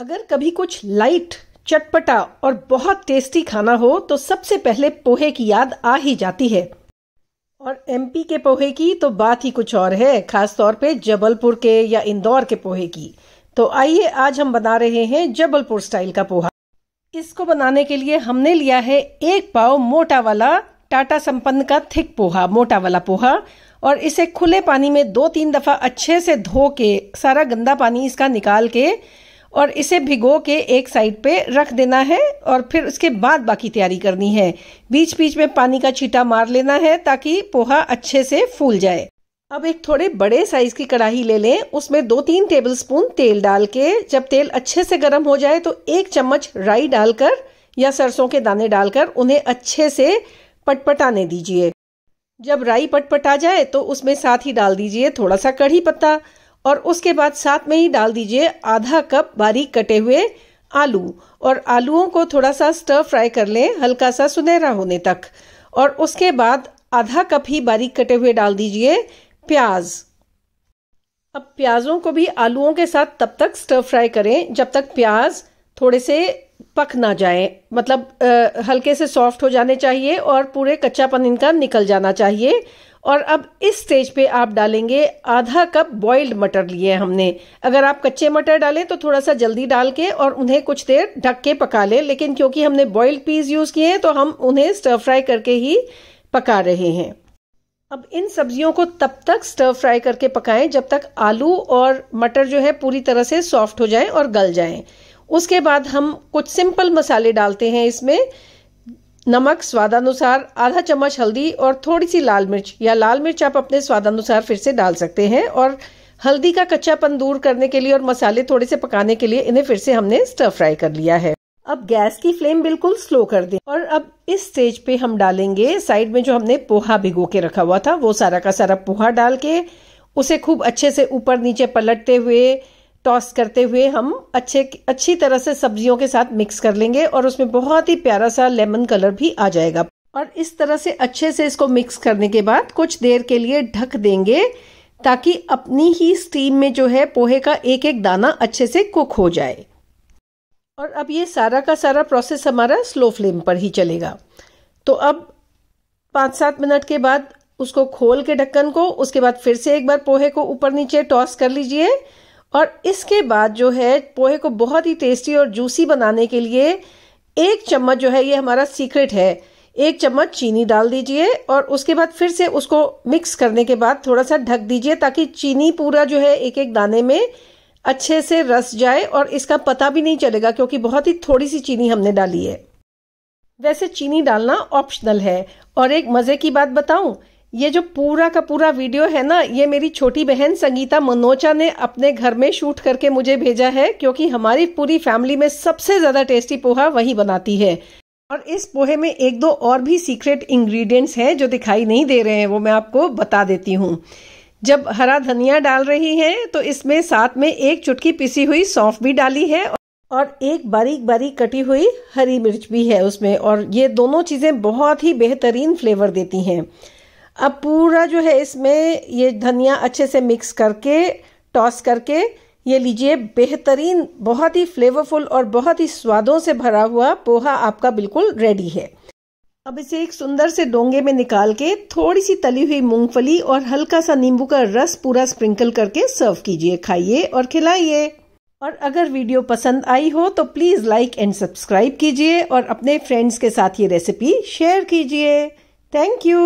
अगर कभी कुछ लाइट चटपटा और बहुत टेस्टी खाना हो तो सबसे पहले पोहे की याद आ ही जाती है और एमपी के पोहे की तो बात ही कुछ और है खास तौर पे जबलपुर के या इंदौर के पोहे की तो आइए आज हम बना रहे हैं जबलपुर स्टाइल का पोहा इसको बनाने के लिए हमने लिया है एक पाव मोटा वाला टाटा संपन्न का थिक पोहा मोटा वाला पोहा और इसे खुले पानी में दो तीन दफ़ा अच्छे से धो के सारा गंदा पानी इसका निकाल के और इसे भिगो के एक साइड पे रख देना है और फिर उसके बाद बाकी तैयारी करनी है बीच बीच में पानी का छीटा मार लेना है ताकि पोहा अच्छे से फूल जाए अब एक थोड़े बड़े साइज की कढ़ाई ले लें उसमें दो तीन टेबल स्पून तेल डाल के जब तेल अच्छे से गर्म हो जाए तो एक चम्मच राई डालकर या सरसों के दाने डालकर उन्हें अच्छे से पटपटाने दीजिए जब राई पटपटा जाए तो उसमें साथ ही डाल दीजिए थोड़ा सा कढ़ी पत्ता और उसके बाद साथ में ही डाल दीजिए आधा कप बारीक कटे हुए आलू और आलूओं को थोड़ा सा स्टर फ्राई कर लें हल्का सा सुनहरा होने तक और उसके बाद आधा कप ही बारीक कटे हुए डाल दीजिए प्याज अब प्याज़ों को भी आलूओं के साथ तब तक स्टर फ्राई करें जब तक प्याज थोड़े से पक ना जाए मतलब आ, हल्के से सॉफ्ट हो जाने चाहिए और पूरे कच्चापन इनका निकल जाना चाहिए और अब इस स्टेज पे आप डालेंगे आधा कप बॉइल्ड मटर लिए हमने अगर आप कच्चे मटर डालें तो थोड़ा सा जल्दी डाल के और उन्हें कुछ देर ढक के पका लें लेकिन क्योंकि हमने बॉइल्ड पीस यूज़ किए हैं तो हम उन्हें स्टर फ्राई करके ही पका रहे हैं अब इन सब्जियों को तब तक स्टर फ्राई करके पकाएं जब तक आलू और मटर जो है पूरी तरह से सॉफ्ट हो जाएं और गल जाएं उसके बाद हम कुछ सिंपल मसाले डालते हैं इसमें नमक स्वादानुसार आधा चम्मच हल्दी और थोड़ी सी लाल मिर्च या लाल मिर्च आप अपने स्वादानुसार फिर से डाल सकते हैं और हल्दी का कच्चापन दूर करने के लिए और मसाले थोड़े से पकाने के लिए इन्हें फिर से हमने स्टर फ्राई कर लिया है अब गैस की फ्लेम बिल्कुल स्लो कर दें और अब इस स्टेज पे हम डालेंगे साइड में जो हमने पोहा भिगो के रखा हुआ था वो सारा का सारा पोहा डाल के उसे खूब अच्छे से ऊपर नीचे पलटते हुए टॉस करते हुए हम अच्छे अच्छी तरह से सब्जियों के साथ मिक्स कर लेंगे और उसमें बहुत ही प्यारा सा लेमन कलर भी आ जाएगा और इस तरह से अच्छे से इसको मिक्स करने के बाद कुछ देर के लिए ढक देंगे ताकि अपनी ही स्टीम में जो है पोहे का एक एक दाना अच्छे से कुक हो जाए और अब ये सारा का सारा प्रोसेस हमारा स्लो फ्लेम पर ही चलेगा तो अब पाँच सात मिनट के बाद उसको खोल के ढक्कन को उसके बाद फिर से एक बार पोहे को ऊपर नीचे टॉस कर लीजिए और इसके बाद जो है पोहे को बहुत ही टेस्टी और जूसी बनाने के लिए एक चम्मच जो है ये हमारा सीक्रेट है एक चम्मच चीनी डाल दीजिए और उसके बाद फिर से उसको मिक्स करने के बाद थोड़ा सा ढक दीजिए ताकि चीनी पूरा जो है एक एक दाने में अच्छे से रस जाए और इसका पता भी नहीं चलेगा क्योंकि बहुत ही थोड़ी सी चीनी हमने डाली है वैसे चीनी डालना ऑप्शनल है और एक मज़े की बात बताऊं ये जो पूरा का पूरा वीडियो है ना ये मेरी छोटी बहन संगीता मनोचा ने अपने घर में शूट करके मुझे भेजा है क्योंकि हमारी पूरी फैमिली में सबसे ज़्यादा टेस्टी पोहा वही बनाती है और इस पोहे में एक दो और भी सीक्रेट इंग्रेडिएंट्स हैं जो दिखाई नहीं दे रहे हैं वो मैं आपको बता देती हूँ जब हरा धनिया डाल रही है तो इसमें साथ में एक चुटकी पिसी हुई सौंफ भी डाली है और एक बारीक बारीक कटी हुई हरी मिर्च भी है उसमें और ये दोनों चीज़ें बहुत ही बेहतरीन फ्लेवर देती हैं अब पूरा जो है इसमें ये धनिया अच्छे से मिक्स करके टॉस करके ये लीजिए बेहतरीन बहुत ही फ्लेवरफुल और बहुत ही स्वादों से भरा हुआ पोहा आपका बिल्कुल रेडी है अब इसे एक सुंदर से डोंगे में निकाल के थोड़ी सी तली हुई मूंगफली और हल्का सा नींबू का रस पूरा स्प्रिंकल करके सर्व कीजिए खाइए और खिलाइए और अगर वीडियो पसंद आई हो तो प्लीज़ लाइक एंड सब्सक्राइब कीजिए और अपने फ्रेंड्स के साथ ये रेसिपी शेयर कीजिए थैंक यू